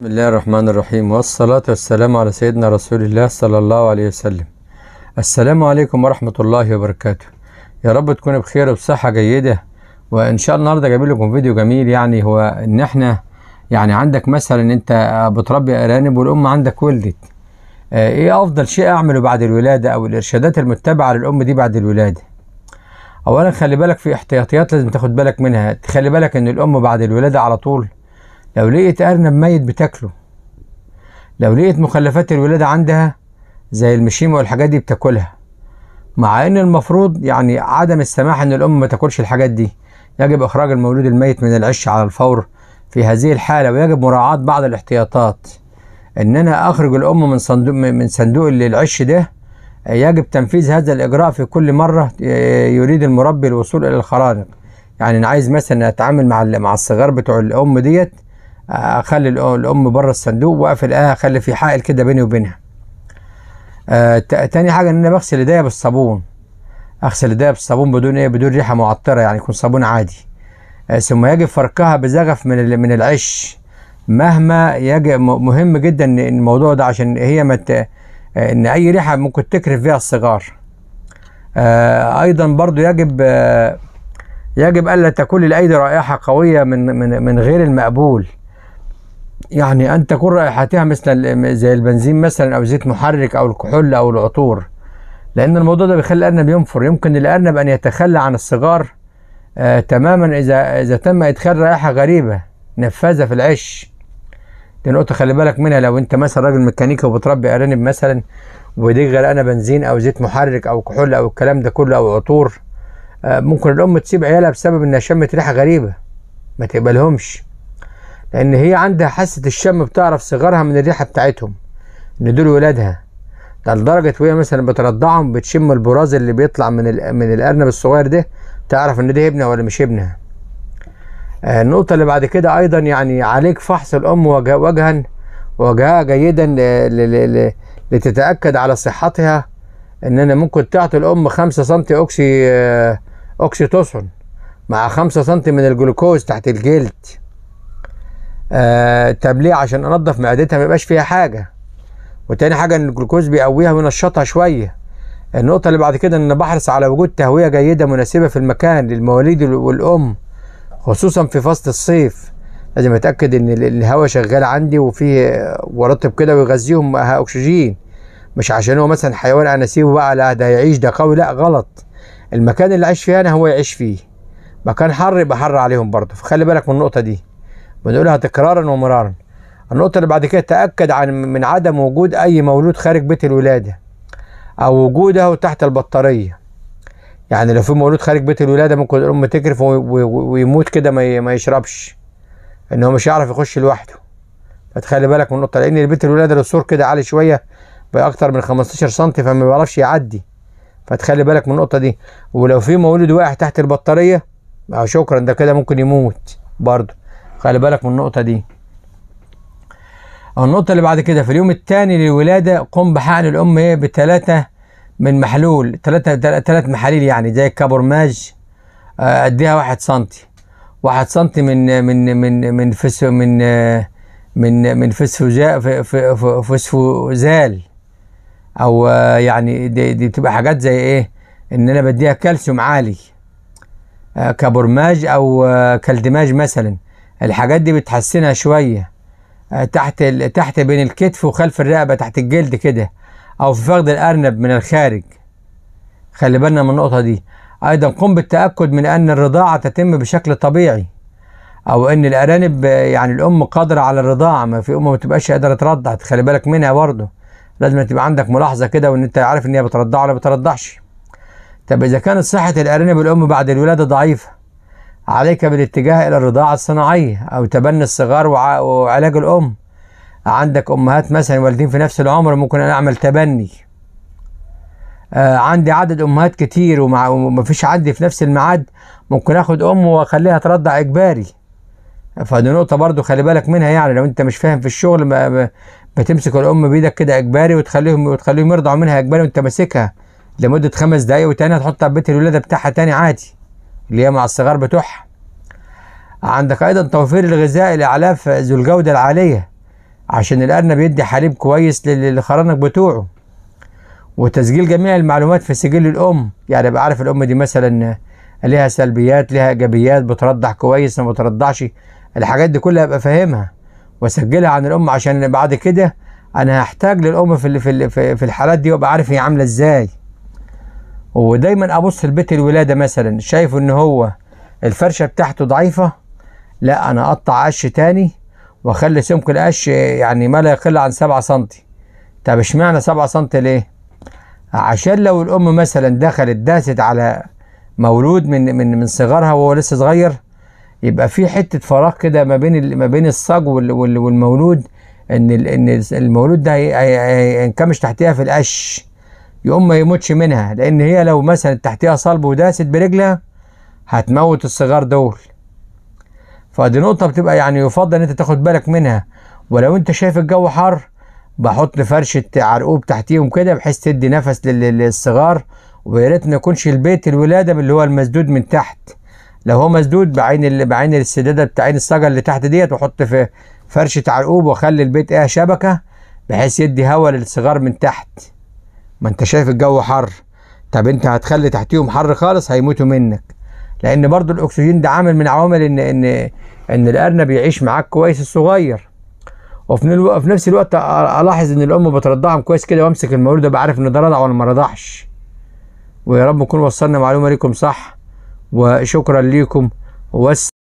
بسم الله الرحمن الرحيم والصلاة والسلام على سيدنا رسول الله صلى الله عليه وسلم السلام عليكم ورحمة الله وبركاته يا رب تكونوا بخير وبصحة جيدة وإن شاء الله النهاردة جايب لكم فيديو جميل يعني هو إن إحنا يعني عندك مثلا أنت بتربي أرانب والأم عندك ولدت آه، إيه أفضل شيء أعمله بعد الولادة أو الإرشادات المتبعة للأم دي بعد الولادة أولا خلي بالك في احتياطيات لازم تاخد بالك منها تخلي بالك إن الأم بعد الولادة على طول لو لقيت أرنب ميت بتاكله لو لقيت مخلفات الولادة عندها زي المشيمة والحاجات دي بتاكلها مع ان المفروض يعني عدم السماح ان الام ما تاكلش الحاجات دي يجب اخراج المولود الميت من العش على الفور في هذه الحالة ويجب مراعاة بعض الاحتياطات ان انا اخرج الام من صندوق من صندوق العش ده يجب تنفيذ هذا الاجراء في كل مرة آه، يريد المربي الوصول الى الخرانق يعني انا عايز مثلا اتعامل مع مع الصغار بتوع الام ديت اخلي الام بره الصندوق واقفل اخلي في حائل كده بيني وبينها آه تاني حاجه ان انا بغسل ايديا بالصابون اغسل ايديا بالصابون بدون ايه بدون ريحه معطره يعني يكون صابون عادي آه ثم يجب فركها بزغف من من العش مهما يجب مهم جدا الموضوع ده عشان هي ما ان اي ريحه ممكن تكرف فيها الصغار آه ايضا برضو يجب آه يجب الا تكون الايدي رائحه قويه من من من غير المقبول يعني أن تكون رائحتها مثل زي البنزين مثلا أو زيت محرك أو الكحول أو العطور لأن الموضوع ده بيخلي الأرنب ينفر يمكن للأرنب أن يتخلى عن السيجار آه تماما إذا إذا تم إدخال رائحة غريبة نفاذة في العش دي نقطة خلي بالك منها لو أنت مثلا راجل ميكانيكي وبتربي أرانب مثلا ودي غرقانة بنزين أو زيت محرك أو كحول أو الكلام ده كله أو عطور آه ممكن الأم تسيب عيالها بسبب إنها شمت ريحة غريبة ما تقبلهمش لان هي عندها حاسه الشم بتعرف صغارها من الريحه بتاعتهم ان دول ولادها ده لدرجه وهي مثلا بترضعهم بتشم البراز اللي بيطلع من من الارنب الصغير ده تعرف ان ده ابنها ولا مش ابنها آه، النقطه اللي بعد كده ايضا يعني عليك فحص الام وجها وجهها جيدا لتتاكد على صحتها ان انا ممكن تعطي الام 5 سم اوكسي آه، اوكسيتوسون مع 5 سم من الجلوكوز تحت الجلد آه تمليه عشان انضف معدتها ما يبقاش فيها حاجه وتاني حاجه ان الجلوكوز بيقويها وينشطها شويه النقطه اللي بعد كده ان بحرص على وجود تهويه جيده مناسبه في المكان للمواليد والام خصوصا في فصل الصيف لازم اتاكد ان الهواء شغال عندي وفيه ورطب كده ويغذيهم اكسجين مش عشان هو مثلا حيوان انا اسيبه بقى لا ده يعيش ده قوي لا غلط المكان اللي عايش فيه انا هو يعيش فيه مكان حر يبقى حر عليهم برضه فخلي بالك من النقطه دي بنقولها تكرارا ومرارا النقطة اللي بعد كده تأكد عن من عدم وجود أي مولود خارج بيت الولادة أو وجوده تحت البطارية يعني لو في مولود خارج بيت الولادة ممكن الأم تجرف ويموت كده ما يشربش إن هو مش هيعرف يخش لوحده فتخلي بالك من النقطة لأن بيت الولادة السور كده عالي شوية بأكتر من 15 سم فما بيعرفش يعدي فتخلي بالك من النقطة دي ولو في مولود واقع تحت البطارية آه، شكرا ده كده ممكن يموت برضه خلي بالك من النقطة دي النقطة اللي بعد كده في اليوم الثاني للولادة قم بحقن الأم إيه بثلاثة من محلول ثلاثة ثلاث محاليل يعني زي الكابورماج آه، أديها واحد سنتي واحد سنتي من من من من فسو من من من فسفوزال فسفوزال أو آه، يعني دي, دي بتبقى حاجات زي إيه إن أنا بديها كالسيوم عالي آه، كابورماج أو كالدماج مثلا الحاجات دي بتحسنها شويه آه، تحت تحت بين الكتف وخلف الرقبه تحت الجلد كده او في فخذ الارنب من الخارج خلي بالنا من النقطه دي ايضا قم بالتاكد من ان الرضاعه تتم بشكل طبيعي او ان الارانب يعني الام قادره على الرضاعه ما في ام ما بتبقاش قادره ترضع خلي بالك منها برضه لازم تبقى عندك ملاحظه كده وان انت عارف ان هي بترضع ولا بترضعش طب اذا كانت صحه الارانب الام بعد الولاده ضعيفه عليك بالاتجاه إلى الرضاعة الصناعية أو تبني الصغار وعلاج الأم عندك أمهات مثلا والدين في نفس العمر ممكن أنا أعمل تبني آه، عندي عدد أمهات كتير ومفيش عندي في نفس الميعاد ممكن آخد أم وأخليها ترضع إجباري فدي نقطة برضو خلي بالك منها يعني لو أنت مش فاهم في الشغل ما بتمسك الأم بإيدك كده إجباري وتخليهم وتخليهم يرضعوا منها إجباري وأنت ماسكها لمدة خمس دقايق وتاني هتحطها في بيت الولادة بتاعها تاني عادي اللي هي مع الصغار بتوعها عندك ايضا توفير الغذاء الاعلاف ذو الجوده العاليه عشان الارنب يدي حليب كويس للخرانق بتوعه وتسجيل جميع المعلومات في سجل الام يعني ابقى عارف الام دي مثلا ليها سلبيات ليها ايجابيات بترضع كويس ما بترضعش الحاجات دي كلها ابقى فاهمها واسجلها عن الام عشان بعد كده انا هحتاج للام في في في الحالات دي وابقى عارف هي عامله ازاي ودايما ابص لبيت الولاده مثلا شايف ان هو الفرشه بتاعته ضعيفه لا انا اقطع قش تاني واخلي سمك القش يعني ما لا يقل عن 7 سم طب اشمعنى 7 سم ليه عشان لو الام مثلا دخلت داست على مولود من من من صغرها وهو لسه صغير يبقى في حته فراغ كده ما بين ما بين الصاج والمولود ان ان المولود ده هينكمش تحتها في القش يقوم ما يموتش منها لان هي لو مثلا تحتها صلب وداست برجلها هتموت الصغار دول فدي نقطه بتبقى يعني يفضل ان انت تاخد بالك منها ولو انت شايف الجو حر بحط فرشه عرقوب تحتيهم كده بحيث تدي نفس للصغار ويا ريت ما يكونش البيت الولاده اللي هو المسدود من تحت لو هو مسدود بعين بعين السداده عين الصجر اللي تحت ديت واحط في فرشه عرقوب واخلي البيت ايه شبكه بحيث يدي هواء للصغار من تحت ما انت شايف الجو حر طب انت هتخلي تحتيهم حر خالص هيموتوا منك لان برضو الاكسجين ده عامل من عوامل ان ان ان الارنب يعيش معاك كويس الصغير وفي نفس الوقت الاحظ ان الام بترضعهم كويس كده وامسك المولود ابقى عارف ان ده رضع ولا ما رضعش ويا رب نكون وصلنا معلومه ليكم صح وشكرا ليكم والسلام